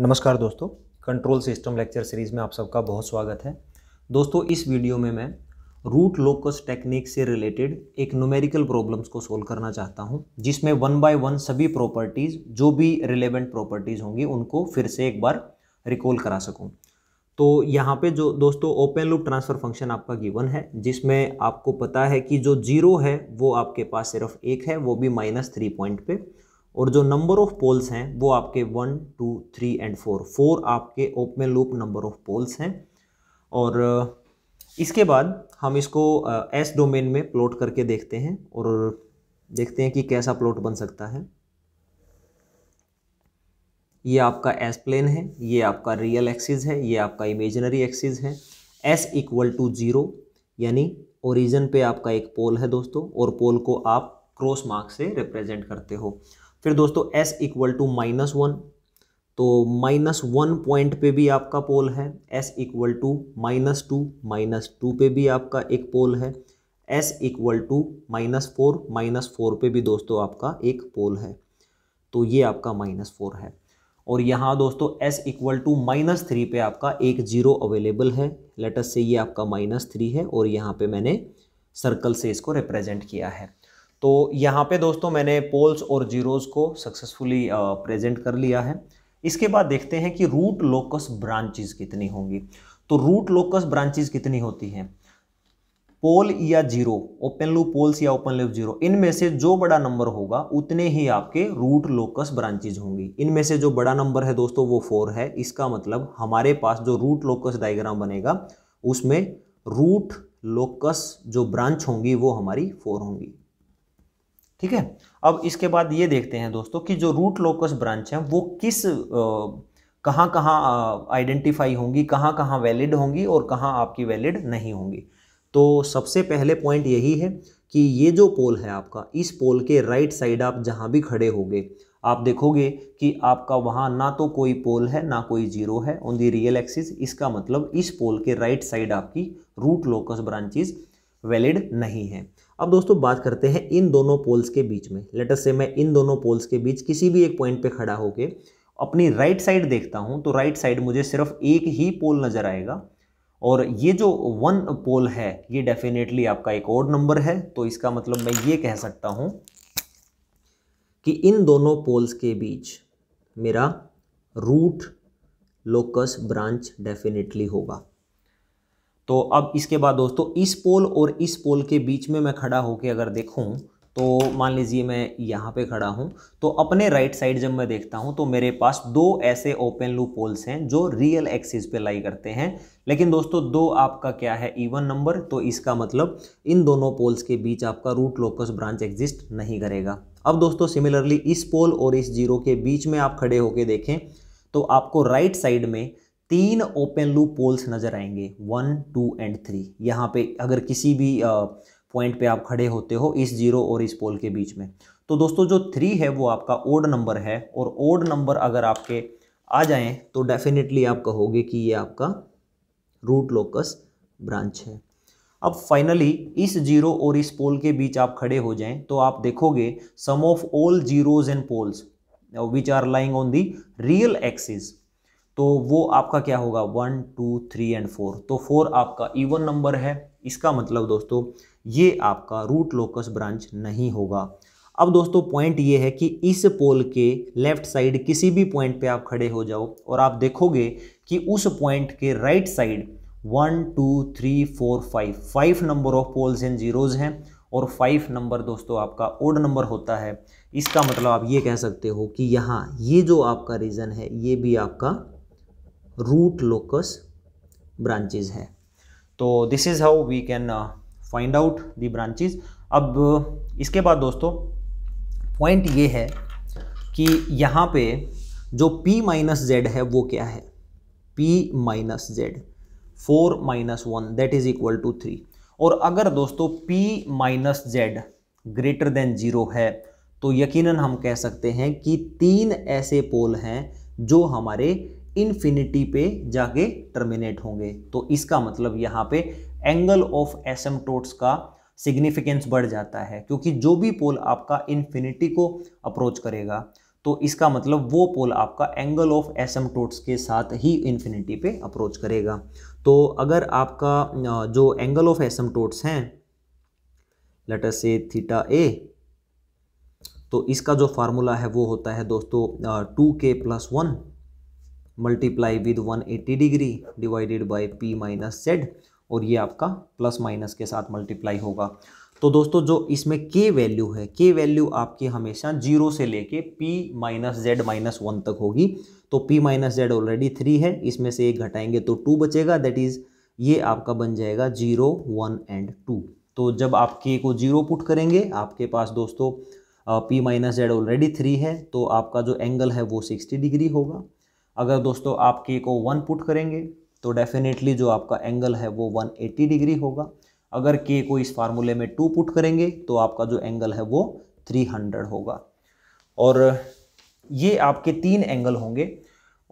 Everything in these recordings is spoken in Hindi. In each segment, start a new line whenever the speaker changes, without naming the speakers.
नमस्कार दोस्तों कंट्रोल सिस्टम लेक्चर सीरीज़ में आप सबका बहुत स्वागत है दोस्तों इस वीडियो में मैं रूट लोकस टेक्निक से रिलेटेड एक न्यूमेरिकल प्रॉब्लम्स को सोल्व करना चाहता हूं जिसमें वन बाय वन सभी प्रॉपर्टीज़ जो भी रिलेवेंट प्रॉपर्टीज़ होंगी उनको फिर से एक बार रिकॉल करा सकूँ तो यहाँ पर जो दोस्तों ओपन लूप ट्रांसफ़र फंक्शन आपका गिवन है जिसमें आपको पता है कि जो जीरो है वो आपके पास सिर्फ एक है वो भी माइनस थ्री पॉइंट पे और जो नंबर ऑफ पोल्स हैं वो आपके one two three and four four आपके open loop number of poles हैं और इसके बाद हम इसको एस डोमेन में प्लॉट करके देखते हैं और देखते हैं कि कैसा प्लॉट बन सकता है ये आपका एस प्लेन है ये आपका रियल एक्सिस है ये आपका इमेजनरी एक्सिस है एस इक्वल टू ज़ीरो यानी ओरिजन पे आपका एक पोल है दोस्तों और पोल को आप क्रॉस मार्क से रिप्रेजेंट करते हो फिर दोस्तों s equal to minus one तो माइनस वन पॉइंट पे भी आपका पोल है s equal to minus two minus two पे भी आपका एक पोल है s equal to minus four minus four पे भी दोस्तों आपका एक पोल है तो ये आपका माइनस फोर है और यहाँ दोस्तों s equal to minus three पे आपका एक जीरो अवेलेबल है लेटस से ये आपका माइनस थ्री है और यहाँ पे मैंने सर्कल से इसको रिप्रेजेंट किया है तो यहाँ पे दोस्तों मैंने पोल्स और जीरोस को सक्सेसफुली प्रेजेंट कर लिया है इसके बाद देखते हैं कि रूट लोकस ब्रांचेस कितनी होंगी तो रूट लोकस ब्रांचेस कितनी होती हैं पोल या जीरो ओपन लूप पोल्स या ओपन लूप जीरो इनमें से जो बड़ा नंबर होगा उतने ही आपके रूट लोकस ब्रांचेज होंगी इनमें से जो बड़ा नंबर है दोस्तों वो फोर है इसका मतलब हमारे पास जो रूट लोकस डायग्राम बनेगा उसमें रूट लोकस जो ब्रांच होंगी वो हमारी फोर होंगी ठीक है अब इसके बाद ये देखते हैं दोस्तों कि जो रूट लोकस ब्रांच है वो किस कहाँ कहाँ आइडेंटिफाई होंगी कहाँ कहाँ वैलिड होंगी और कहाँ आपकी वैलिड नहीं होंगी तो सबसे पहले पॉइंट यही है कि ये जो पोल है आपका इस पोल के राइट साइड आप जहाँ भी खड़े होंगे आप देखोगे कि आपका वहाँ ना तो कोई पोल है ना कोई जीरो है ऑन दी रियल एक्सिस इसका मतलब इस पोल के राइट साइड आपकी रूट लोकस ब्रांचेज वैलिड नहीं है अब दोस्तों बात करते हैं इन दोनों पोल्स के बीच में लेटर से मैं इन दोनों पोल्स के बीच किसी भी एक पॉइंट पे खड़ा होकर अपनी राइट साइड देखता हूँ तो राइट साइड मुझे सिर्फ एक ही पोल नज़र आएगा और ये जो वन पोल है ये डेफिनेटली आपका एक और नंबर है तो इसका मतलब मैं ये कह सकता हूँ कि इन दोनों पोल्स के बीच मेरा रूट लोकस ब्रांच डेफिनेटली होगा तो अब इसके बाद दोस्तों इस पोल और इस पोल के बीच में मैं खड़ा होकर अगर देखूँ तो मान लीजिए मैं यहाँ पे खड़ा हूँ तो अपने राइट साइड जब मैं देखता हूँ तो मेरे पास दो ऐसे ओपन लू पोल्स हैं जो रियल एक्सिस पे लाई करते हैं लेकिन दोस्तों दो आपका क्या है इवन नंबर तो इसका मतलब इन दोनों पोल्स के बीच आपका रूट लोकस ब्रांच एग्जिस्ट नहीं करेगा अब दोस्तों सिमिलरली इस पोल और इस जीरो के बीच में आप खड़े होके देखें तो आपको राइट साइड में तीन ओपन लूप पोल्स नज़र आएंगे वन टू एंड थ्री यहाँ पे अगर किसी भी पॉइंट पे आप खड़े होते हो इस जीरो और इस पोल के बीच में तो दोस्तों जो थ्री है वो आपका ओड नंबर है और ओड नंबर अगर आपके आ जाए तो डेफिनेटली आप कहोगे कि ये आपका रूट लोकस ब्रांच है अब फाइनली इस जीरो और इस पोल के बीच आप खड़े हो जाएं तो आप देखोगे sum of all zeros and poles which are lying on the real axis तो वो आपका क्या होगा one two three and four तो फोर आपका इवन नंबर है इसका मतलब दोस्तों ये आपका रूट लोकस ब्रांच नहीं होगा अब दोस्तों पॉइंट ये है कि इस पोल के लेफ्ट साइड किसी भी पॉइंट पे आप खड़े हो जाओ और आप देखोगे कि उस पॉइंट के right side one two three four five five number of poles and zeros हैं और फाइव नंबर दोस्तों आपका ओड नंबर होता है इसका मतलब आप ये कह सकते हो कि यहाँ ये जो आपका रीजन है ये भी आपका रूट लोकस ब्रांचेज है तो this is how we can find out the branches अब uh, इसके बाद दोस्तों पॉइंट ये है कि यहाँ पे जो p माइनस जेड है वो क्या है p minus z four minus one that is equal to three और अगर दोस्तों p minus z greater than zero है तो यकीनन हम कह सकते हैं कि तीन ऐसे पोल हैं जो हमारे इन्फिनिटी पे जाके टर्मिनेट होंगे तो इसका मतलब यहाँ पे एंगल ऑफ एसम का सिग्निफिकेंस बढ़ जाता है क्योंकि जो भी पोल आपका इन्फिनिटी को अप्रोच करेगा तो इसका मतलब वो पोल आपका एंगल ऑफ एसम के साथ ही इन्फिनिटी पे अप्रोच करेगा तो अगर आपका जो एंगल ऑफ एसम टोट्स हैं लेटर से थीटा ए तो इसका जो फार्मूला है वो होता है दोस्तों टू के plus one multiply with 180 degree divided by p minus z और ये आपका प्लस माइनस के साथ मल्टीप्लाई होगा तो दोस्तों जो इसमें के वैल्यू है के वैल्यू आपकी हमेशा जीरो से लेके p minus z minus one तक होगी तो p minus z already three है इसमें से एक घटाएंगे तो टू बचेगा दैट इज़ ये आपका बन जाएगा जीरो वन एंड टू तो जब आप के को जीरो पुट करेंगे आपके पास दोस्तों p minus z already three है तो आपका जो एंगल है वो सिक्सटी डिग्री होगा अगर दोस्तों आप के को वन पुट करेंगे तो डेफिनेटली जो आपका एंगल है वो 180 डिग्री होगा अगर के को इस फार्मूले में टू पुट करेंगे तो आपका जो एंगल है वो 300 होगा और ये आपके तीन एंगल होंगे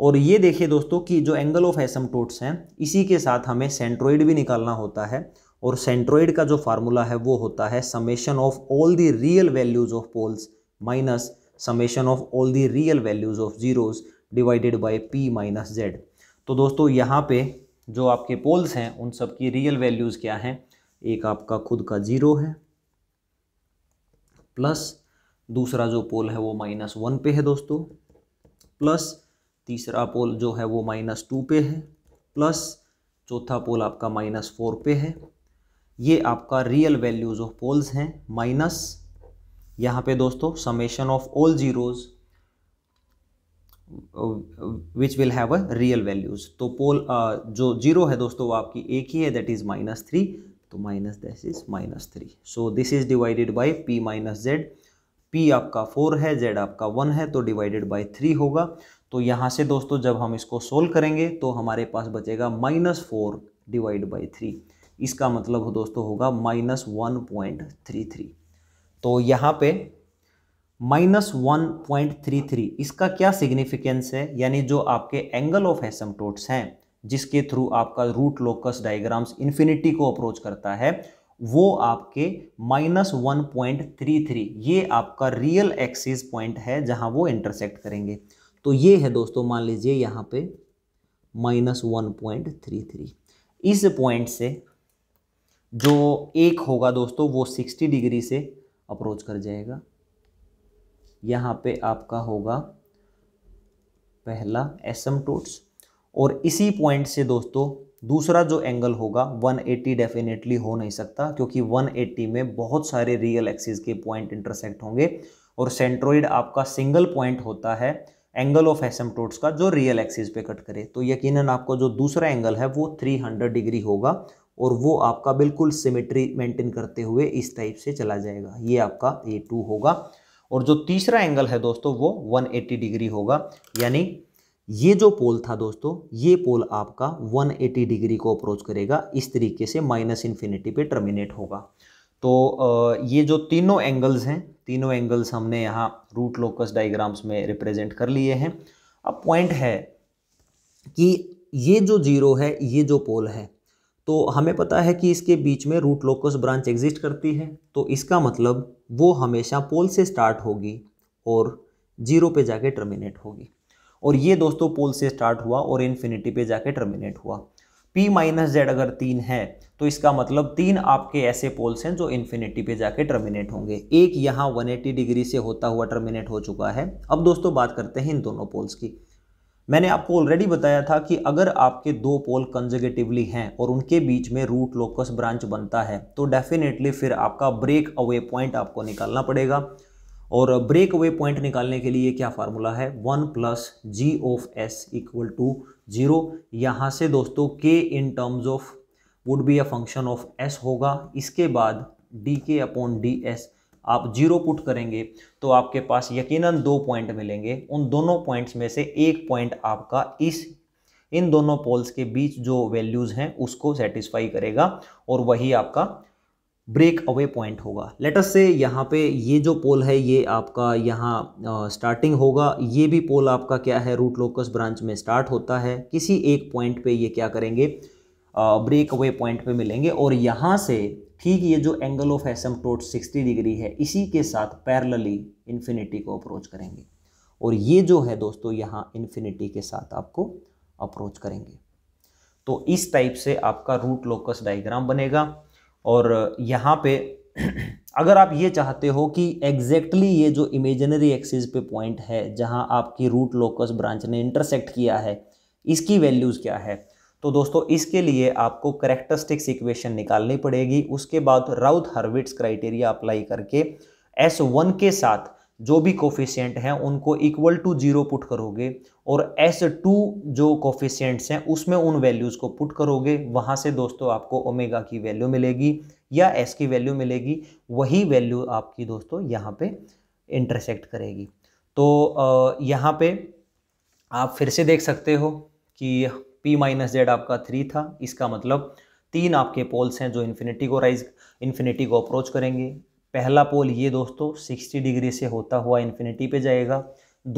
और ये देखिए दोस्तों कि जो एंगल ऑफ टोट्स हैं इसी के साथ हमें सेंट्रोइड भी निकालना होता है और सेंट्रोइड का जो फार्मूला है वो होता है summation of all the real values of poles minus summation of all the real values of zeros divided by p minus z तो दोस्तों यहाँ पे जो आपके पोल्स हैं उन सब की रियल वैल्यूज़ क्या हैं एक आपका खुद का ज़ीरो है प्लस दूसरा जो पोल है वो माइनस वन पे है दोस्तों प्लस तीसरा पोल जो है वो माइनस टू पे है प्लस चौथा पोल आपका माइनस फोर पे है ये आपका रियल वैल्यूज़ ऑफ पोल्स हैं माइनस यहाँ पे दोस्तों summation of all zeros which will have a real values तो पोल uh, जो जीरो है दोस्तों वो आपकी एक ही है दैट इज माइनस थ्री तो minus that is minus three so this is divided by p minus z p आपका फोर है जेड आपका वन है तो डिवाइडेड बाई थ्री होगा तो यहाँ से दोस्तों जब हम इसको सोल्व करेंगे तो हमारे पास बचेगा minus four divide by three इसका मतलब दोस्तों होगा minus one point three three तो यहाँ पे minus one point three three इसका क्या सिग्निफिकेंस है यानी जो आपके एंगल ऑफ एसम हैं जिसके थ्रू आपका रूट लोकस डायग्राम्स इन्फिनिटी को अप्रोच करता है वो आपके minus one point three three ये आपका रियल एक्सिस पॉइंट है जहां वो इंटरसेक्ट करेंगे तो ये है दोस्तों मान लीजिए यहाँ पे minus one point three three इस पॉइंट से जो एक होगा दोस्तों वो सिक्सटी डिग्री से अप्रोच कर जाएगा यहाँ पे आपका होगा पहला एसम टोट्स और इसी पॉइंट से दोस्तों दूसरा जो एंगल होगा 180 डेफिनेटली हो नहीं सकता क्योंकि 180 में बहुत सारे रियल एक्सिस के पॉइंट इंटरसेक्ट होंगे और सेंट्रोइड आपका सिंगल पॉइंट होता है एंगल ऑफ एस का जो रियल एक्सिस पे कट करे तो यकीनन आपको जो दूसरा एंगल है वो 300 डिग्री होगा और वो आपका बिल्कुल सिमेट्री मेंटेन करते हुए इस टाइप से चला जाएगा ये आपका ए टू होगा और जो तीसरा एंगल है दोस्तों वो 180 डिग्री होगा यानी ये जो पोल था दोस्तों ये पोल आपका 180 डिग्री को अप्रोच करेगा इस तरीके से माइनस इन्फिनिटी पे टर्मिनेट होगा तो ये जो तीनों एंगल्स हैं तीनों एंगल्स हमने यहाँ रूट लोकस डायग्राम्स में रिप्रेजेंट कर लिए हैं अब पॉइंट है कि ये जो जीरो है ये जो पोल है तो हमें पता है कि इसके बीच में रूट लोकस ब्रांच एग्जिस्ट करती है तो इसका मतलब वो हमेशा पोल से स्टार्ट होगी और जीरो पे जाके टर्मिनेट होगी और ये दोस्तों पोल से स्टार्ट हुआ और इन्फिनिटी पे जाके टर्मिनेट हुआ पी माइनस जेड अगर तीन है तो इसका मतलब तीन आपके ऐसे पोल्स हैं जो इन्फिनिटी पे जाके टर्मिनेट होंगे एक यहाँ 180 डिग्री से होता हुआ टर्मिनेट हो चुका है अब दोस्तों बात करते हैं इन दोनों पोल्स की मैंने आपको ऑलरेडी बताया था कि अगर आपके दो पोल कंजर्गेटिवली हैं और उनके बीच में रूट लोकस ब्रांच बनता है तो डेफिनेटली फिर आपका ब्रेक अवे पॉइंट आपको निकालना पड़ेगा और ब्रेक अवे पॉइंट निकालने के लिए क्या फार्मूला है one plus G of s equal to zero यहाँ से दोस्तों K in terms of would be a function of s होगा इसके बाद d K upon d s आप जीरो पुट करेंगे तो आपके पास यकीनन दो पॉइंट मिलेंगे उन दोनों पॉइंट्स में से एक पॉइंट आपका इस इन दोनों पोल्स के बीच जो वैल्यूज़ हैं उसको सेटिस्फाई करेगा और वही आपका ब्रेक अवे पॉइंट होगा लेटस से यहाँ पे ये जो पोल है ये आपका यहाँ स्टार्टिंग होगा ये भी पोल आपका क्या है रूट लोकस ब्रांच में स्टार्ट होता है किसी एक पॉइंट पे ये क्या करेंगे ब्रेक अवे पॉइंट पे मिलेंगे और यहाँ से ठीक ये जो angle of asymptote sixty degree है इसी के साथ पैरलली इन्फिनिटी को अप्रोच करेंगे और ये जो है दोस्तों यहाँ इन्फिनिटी के साथ आपको अप्रोच करेंगे तो इस टाइप से आपका रूट लोकस डायग्राम बनेगा और यहाँ पे अगर आप ये चाहते हो कि एग्जैक्टली exactly ये जो इमेजनरी एक्सिस पे पॉइंट है जहाँ आपकी रूट लोकस ब्रांच ने इंटरसेक्ट किया है इसकी वैल्यूज़ क्या है तो दोस्तों इसके लिए आपको करेक्टरिस्टिक्स इक्वेशन निकालनी पड़ेगी उसके बाद राउथ हर्विट्स क्राइटेरिया अप्लाई करके एस वन के साथ जो भी कोफिशियंट हैं उनको इक्वल टू जीरो पुट करोगे और एस टू जो कोफिशियंट्स हैं उसमें उन वैल्यूज़ को पुट करोगे वहाँ से दोस्तों आपको ओमेगा की वैल्यू मिलेगी या एस की वैल्यू मिलेगी वही वैल्यू आपकी दोस्तों यहाँ पे इंटरसेक्ट करेगी तो यहाँ पे आप फिर से देख सकते हो कि पी माइनस जेड आपका थ्री था इसका मतलब तीन आपके पोल्स हैं जो इन्फिनिटी को राइज इन्फिनिटी को अप्रोच करेंगे पहला पोल ये दोस्तों सिक्सटी डिग्री से होता हुआ इन्फिनिटी पे जाएगा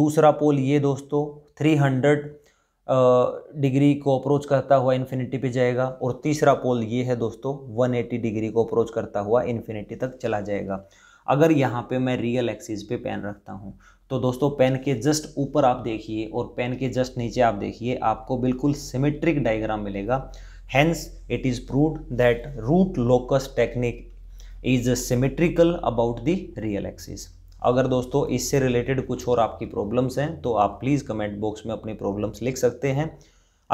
दूसरा पोल ये दोस्तों थ्री हंड्रेड डिग्री को अप्रोच करता हुआ इन्फिनिटी पे जाएगा और तीसरा पोल ये है दोस्तों 180 डिग्री को अप्रोच करता हुआ इन्फिनिटी तक चला जाएगा अगर यहाँ पे मैं रियल एक्सिस पे पेन रखता हूँ तो दोस्तों पेन के जस्ट ऊपर आप देखिए और पेन के जस्ट नीचे आप देखिए आपको बिल्कुल सिमेट्रिक डायग्राम मिलेगा hence it is prove that root locus technique is symmetrical about the real axis अगर दोस्तों इससे रिलेटेड कुछ और आपकी प्रॉब्लम्स हैं तो आप प्लीज़ कमेंट बॉक्स में अपनी प्रॉब्लम्स लिख सकते हैं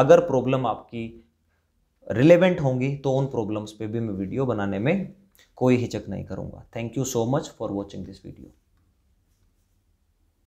अगर प्रॉब्लम आपकी रिलेवेंट होंगी तो उन प्रॉब्लम्स पे भी मैं वीडियो बनाने में कोई हिचक नहीं करूँगा thank you so much for watching this video